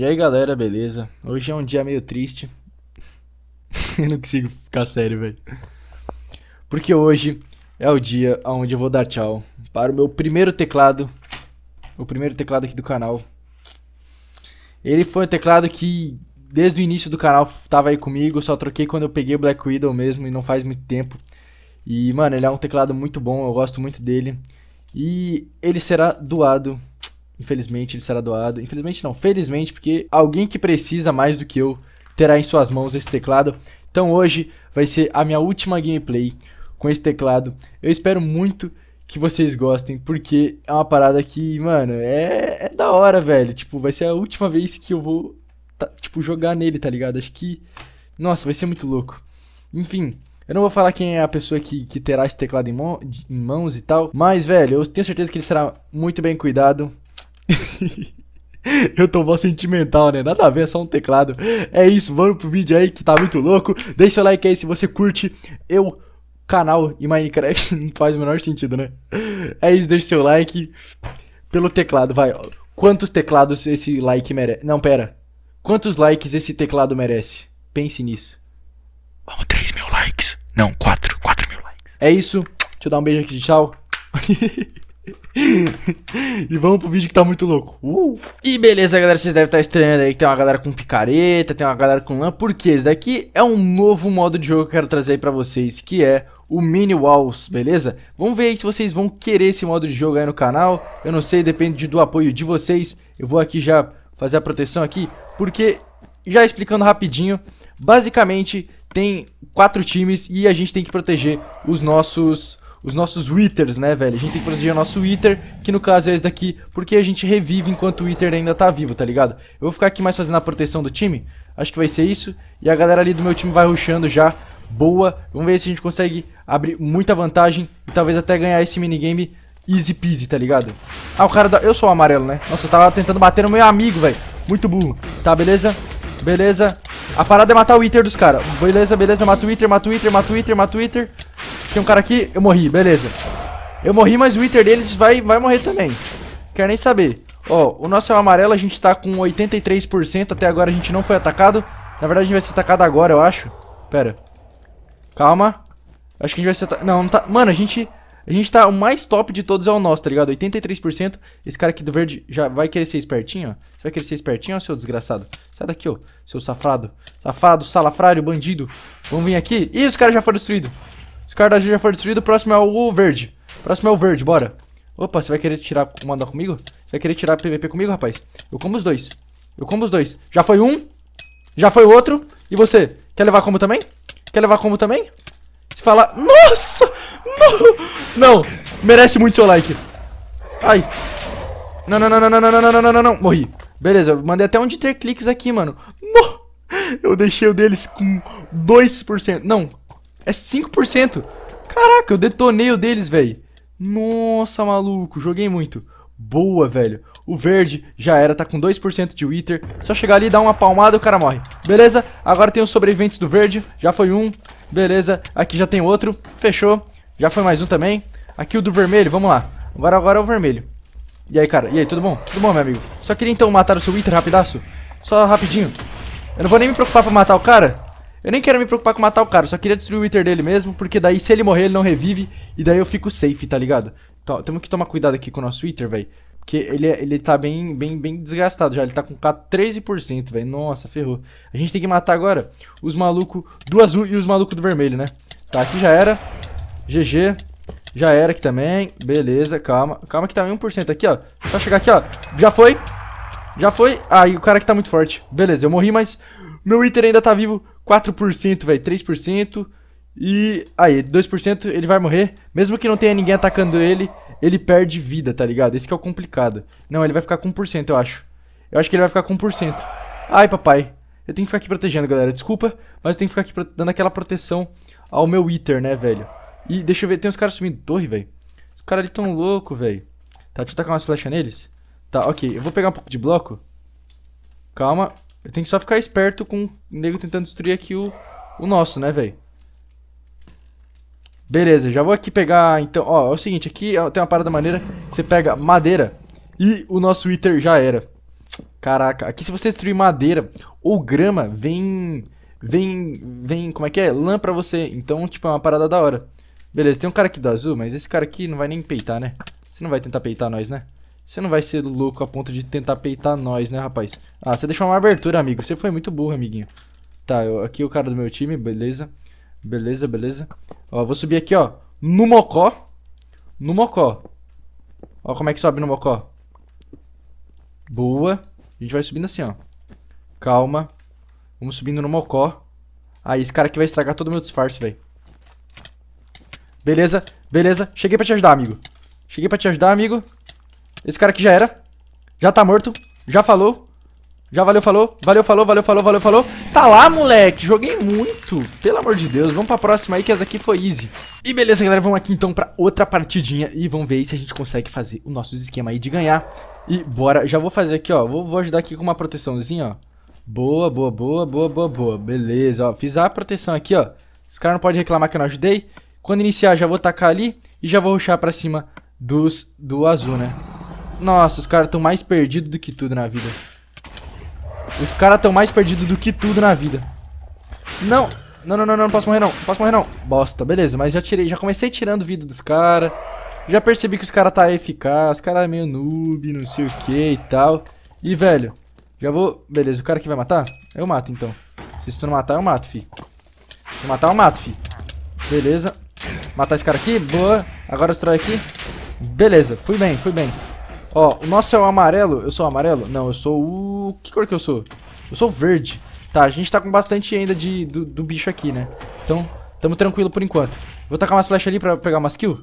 E aí galera, beleza? Hoje é um dia meio triste. eu não consigo ficar sério, velho. Porque hoje é o dia onde eu vou dar tchau para o meu primeiro teclado. O primeiro teclado aqui do canal. Ele foi um teclado que desde o início do canal tava aí comigo, só troquei quando eu peguei o Black Widow mesmo e não faz muito tempo. E mano, ele é um teclado muito bom, eu gosto muito dele. E ele será doado Infelizmente ele será doado. Infelizmente não, felizmente, porque alguém que precisa mais do que eu terá em suas mãos esse teclado. Então hoje vai ser a minha última gameplay com esse teclado. Eu espero muito que vocês gostem, porque é uma parada que, mano, é, é da hora, velho. Tipo, vai ser a última vez que eu vou, tá, tipo, jogar nele, tá ligado? Acho que, nossa, vai ser muito louco. Enfim, eu não vou falar quem é a pessoa que, que terá esse teclado em, mão, em mãos e tal, mas, velho, eu tenho certeza que ele será muito bem cuidado. Eu tô mó sentimental, né? Nada a ver, é só um teclado. É isso, vamos pro vídeo aí que tá muito louco. Deixa o like aí se você curte. Eu, canal e Minecraft não faz o menor sentido, né? É isso, deixa seu like pelo teclado, vai. Quantos teclados esse like merece? Não, pera. Quantos likes esse teclado merece? Pense nisso. Vamos, 3 mil likes. Não, 4. 4 mil likes. É isso. Deixa eu dar um beijo aqui de tchau. e vamos pro vídeo que tá muito louco. Uh! E beleza, galera, vocês devem estar tá estranhando aí que tem uma galera com picareta, tem uma galera com lã, porque esse daqui é um novo modo de jogo que eu quero trazer aí pra vocês, que é o Mini Walls, beleza? Vamos ver aí se vocês vão querer esse modo de jogo aí no canal, eu não sei, depende do apoio de vocês, eu vou aqui já fazer a proteção aqui, porque, já explicando rapidinho, basicamente tem quatro times e a gente tem que proteger os nossos os nossos Withers, né, velho? A gente tem que proteger o nosso Wither, que no caso é esse daqui, porque a gente revive enquanto o Wither ainda tá vivo, tá ligado? Eu vou ficar aqui mais fazendo a proteção do time, acho que vai ser isso. E a galera ali do meu time vai rushando já, boa. Vamos ver se a gente consegue abrir muita vantagem e talvez até ganhar esse minigame easy peasy, tá ligado? Ah, o cara da... Eu sou o amarelo, né? Nossa, eu tava tentando bater no meu amigo, velho. Muito burro. Tá, beleza? Beleza. A parada é matar o Wither dos caras. Beleza, beleza. Mata o Wither, mata o Wither, mata o Wither, mata o Wither. Tem um cara aqui, eu morri, beleza. Eu morri, mas o Wither deles vai, vai morrer também. Quer nem saber. Ó, o nosso é o amarelo, a gente tá com 83%, até agora a gente não foi atacado. Na verdade a gente vai ser atacado agora, eu acho. Pera. Calma. Acho que a gente vai ser atacado. Não, não tá... Mano, a gente... A gente tá... O mais top de todos é o nosso, tá ligado? 83%. Esse cara aqui do verde já vai querer ser espertinho, ó. Você vai querer ser espertinho, ó, seu desgraçado? Sai daqui, ó. Seu safado. Safado, salafrário, bandido. Vamos vir aqui. Ih, os caras já foram destruídos. Os o já for destruído, o próximo é o verde. O próximo é o verde, bora. Opa, você vai querer tirar mandar comigo? Você vai querer tirar PVP comigo, rapaz? Eu como os dois. Eu como os dois. Já foi um. Já foi o outro. E você? Quer levar como também? Quer levar como também? Se falar... Nossa! Não! não. Merece muito seu like. Ai. Não, não, não, não, não, não, não, não, não, não, Morri. Beleza, eu mandei até um de ter cliques aqui, mano. Não! Eu deixei o deles com 2%. Não, é 5%. Caraca, eu detonei o deles, velho. Nossa, maluco. Joguei muito. Boa, velho. O verde já era, tá com 2% de Wither. Só chegar ali, dar uma palmada, e o cara morre. Beleza? Agora tem os sobreviventes do verde. Já foi um. Beleza. Aqui já tem outro. Fechou. Já foi mais um também. Aqui o do vermelho, vamos lá. Agora, agora é o vermelho. E aí, cara? E aí, tudo bom? Tudo bom, meu amigo? Só queria então matar o seu Wither rapidaço. Só rapidinho. Eu não vou nem me preocupar pra matar o cara. Eu nem quero me preocupar com matar o cara, só queria destruir o Wither dele mesmo, porque daí se ele morrer ele não revive, e daí eu fico safe, tá ligado? Então, temos que tomar cuidado aqui com o nosso Wither, velho, porque ele, é, ele tá bem, bem, bem desgastado já, ele tá com 13%, velho, nossa, ferrou. A gente tem que matar agora os malucos do azul e os malucos do vermelho, né? Tá, aqui já era, GG, já era aqui também, beleza, calma, calma que tá 1% aqui, ó, só chegar aqui, ó, já foi, já foi, aí ah, e o cara que tá muito forte, beleza, eu morri, mas meu Wither ainda tá vivo, 4%, velho, 3%. E aí, 2% ele vai morrer. Mesmo que não tenha ninguém atacando ele, ele perde vida, tá ligado? Esse que é o complicado. Não, ele vai ficar com 1%, eu acho. Eu acho que ele vai ficar com 1%. Ai, papai. Eu tenho que ficar aqui protegendo, galera. Desculpa, mas eu tenho que ficar aqui dando aquela proteção ao meu Wither, né, velho? E deixa eu ver, tem uns caras subindo torre, velho. Os caras ali tão louco, velho. Tá, deixa eu tacar umas flechas neles. Tá, ok. Eu vou pegar um pouco de bloco. Calma. Eu tenho que só ficar esperto com o nego tentando destruir aqui o, o nosso, né, velho? Beleza, já vou aqui pegar, então, ó, é o seguinte, aqui tem uma parada maneira, você pega madeira e o nosso Wither já era. Caraca, aqui se você destruir madeira ou grama, vem, vem, vem, como é que é? Lã pra você, então, tipo, é uma parada da hora. Beleza, tem um cara aqui do azul, mas esse cara aqui não vai nem peitar, né? Você não vai tentar peitar nós, né? Você não vai ser louco a ponto de tentar peitar nós, né, rapaz? Ah, você deixou uma abertura, amigo. Você foi muito burro, amiguinho. Tá, eu, aqui é o cara do meu time, beleza. Beleza, beleza. Ó, vou subir aqui, ó. No mocó. No mocó. Ó, como é que sobe no mocó. Boa. A gente vai subindo assim, ó. Calma. Vamos subindo no mocó. Aí, ah, esse cara aqui vai estragar todo o meu disfarce, velho. Beleza, beleza. Cheguei pra te ajudar, amigo. Cheguei pra te ajudar, amigo. Esse cara aqui já era. Já tá morto. Já falou. Já valeu, falou. Valeu, falou, valeu, falou, valeu, falou. Tá lá, moleque. Joguei muito. Pelo amor de Deus. Vamos pra próxima aí, que essa aqui foi easy. E beleza, galera. Vamos aqui então pra outra partidinha. E vamos ver se a gente consegue fazer o nosso esquema aí de ganhar. E bora. Já vou fazer aqui, ó. Vou, vou ajudar aqui com uma proteçãozinha, ó. Boa, boa, boa, boa, boa, boa. Beleza, ó. Fiz a proteção aqui, ó. Os caras não podem reclamar que eu não ajudei. Quando iniciar, já vou tacar ali. E já vou ruxar pra cima dos, do azul, né? Nossa, os caras tão mais perdidos do que tudo na vida. Os caras tão mais perdidos do que tudo na vida. Não! Não, não, não, não, não posso morrer não. Não posso morrer não. Bosta, beleza. Mas já tirei, já comecei tirando vida dos caras. Já percebi que os caras tá eficaz. Os caras é meio noob, não sei o que e tal. E, velho, já vou... Beleza, o cara que vai matar? Eu mato, então. Se tu não matar, eu mato, fi. Se matar, eu mato, fi. Beleza. Matar esse cara aqui. Boa. Agora destrói aqui. Beleza. Fui bem, fui bem. Ó, o nosso é o amarelo. Eu sou o amarelo? Não, eu sou o... Que cor que eu sou? Eu sou verde. Tá, a gente tá com bastante ainda de, do, do bicho aqui, né? Então, tamo tranquilo por enquanto. Vou tacar umas flechas ali pra pegar umas kills.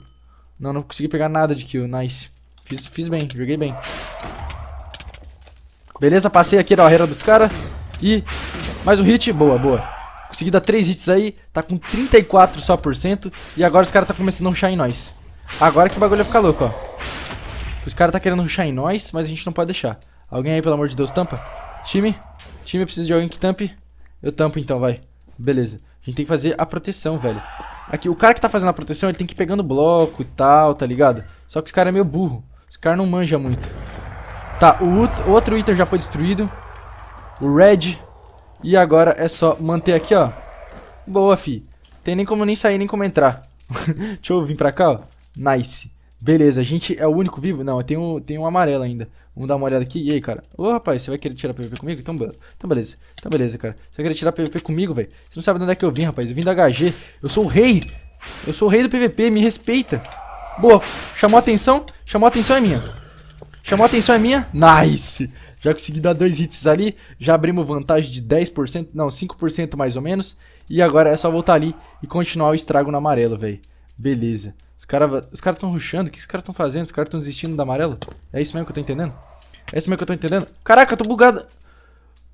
Não, não consegui pegar nada de kill. Nice. Fiz, fiz bem, joguei bem. Beleza, passei aqui da barreira dos caras. E mais um hit. Boa, boa. Consegui dar 3 hits aí. Tá com 34 só por cento. E agora os caras tá começando a rushar em nós. Agora que o bagulho vai ficar louco, ó. Os caras tá querendo ruxar em nós, mas a gente não pode deixar. Alguém aí, pelo amor de Deus, tampa? Time? Time, eu preciso de alguém que tampe. Eu tampo então, vai. Beleza. A gente tem que fazer a proteção, velho. Aqui, o cara que tá fazendo a proteção, ele tem que ir pegando bloco e tal, tá ligado? Só que os caras é meio burro. Os caras não manja muito. Tá, o, o outro item já foi destruído. O red. E agora é só manter aqui, ó. Boa, fi. Tem nem como nem sair, nem como entrar. Deixa eu vir pra cá, ó. Nice. Beleza, a gente é o único vivo? Não, tem um, tem um amarelo ainda. Vamos dar uma olhada aqui. E aí, cara? Ô, rapaz, você vai querer tirar PVP comigo? Então, be então beleza. Então, beleza, cara. Você vai querer tirar PVP comigo, velho? Você não sabe de onde é que eu vim, rapaz. Eu vim da HG. Eu sou o rei. Eu sou o rei do PVP. Me respeita. Boa. Chamou atenção? Chamou atenção é minha. Chamou atenção é minha? Nice. Já consegui dar dois hits ali. Já abrimos vantagem de 10%. Não, 5% mais ou menos. E agora é só voltar ali e continuar o estrago no amarelo, velho. Beleza. Os caras os cara estão ruxando. O que os caras estão fazendo? Os caras estão desistindo da amarela? É isso mesmo que eu tô entendendo? É isso mesmo que eu tô entendendo? Caraca, eu tô bugado.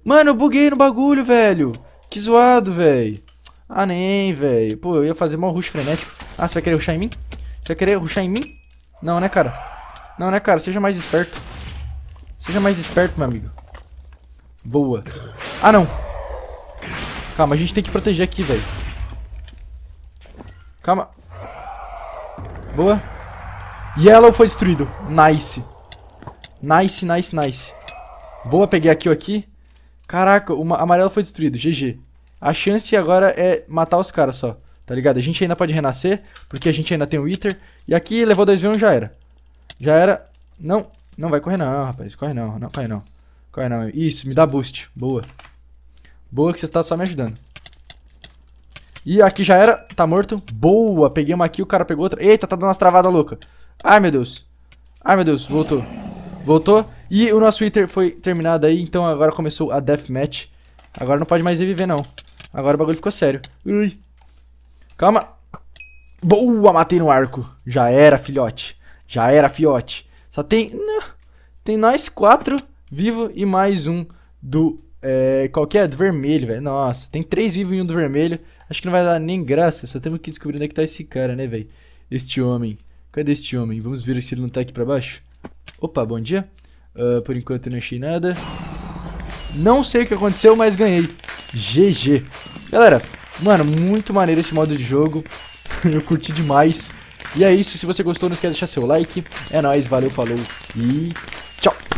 Mano, eu buguei no bagulho, velho. Que zoado, velho. Ah, nem, velho. Pô, eu ia fazer mó rush frenético. Ah, você vai querer ruxar em mim? Você vai querer ruxar em mim? Não, né, cara? Não, né, cara? Seja mais esperto. Seja mais esperto, meu amigo. Boa. Ah, não. Calma, a gente tem que proteger aqui, velho. Calma. Boa. Yellow foi destruído. Nice. Nice, nice, nice. Boa, peguei aqui, aqui. Caraca, uma amarelo foi destruído. GG. A chance agora é matar os caras só. Tá ligado? A gente ainda pode renascer, porque a gente ainda tem o Wither. E aqui levou 2v1 já era. Já era. Não, não vai correr não, rapaz. Corre não, não corre não. Corre não. Isso, me dá boost. Boa. Boa que você tá só me ajudando. E aqui já era. Tá morto. Boa. Peguei uma aqui, o cara pegou outra. Eita, tá dando umas travadas loucas. Ai, meu Deus. Ai, meu Deus. Voltou. Voltou. E o nosso Wither foi terminado aí. Então agora começou a Deathmatch. Agora não pode mais reviver, não. Agora o bagulho ficou sério. Ui. Calma. Boa, matei no arco. Já era, filhote. Já era, filhote. Só tem... Não. Tem nós quatro vivo e mais um do... É, qual que é? Do vermelho, velho. Nossa, tem três vivos e um do vermelho. Acho que não vai dar nem graça, só temos que descobrir onde é que tá esse cara, né, velho? Este homem. Cadê este homem? Vamos ver se ele não tá aqui pra baixo. Opa, bom dia. Uh, por enquanto eu não achei nada. Não sei o que aconteceu, mas ganhei. GG. Galera, mano, muito maneiro esse modo de jogo. eu curti demais. E é isso, se você gostou, não esquece de deixar seu like. É nóis, valeu, falou e tchau.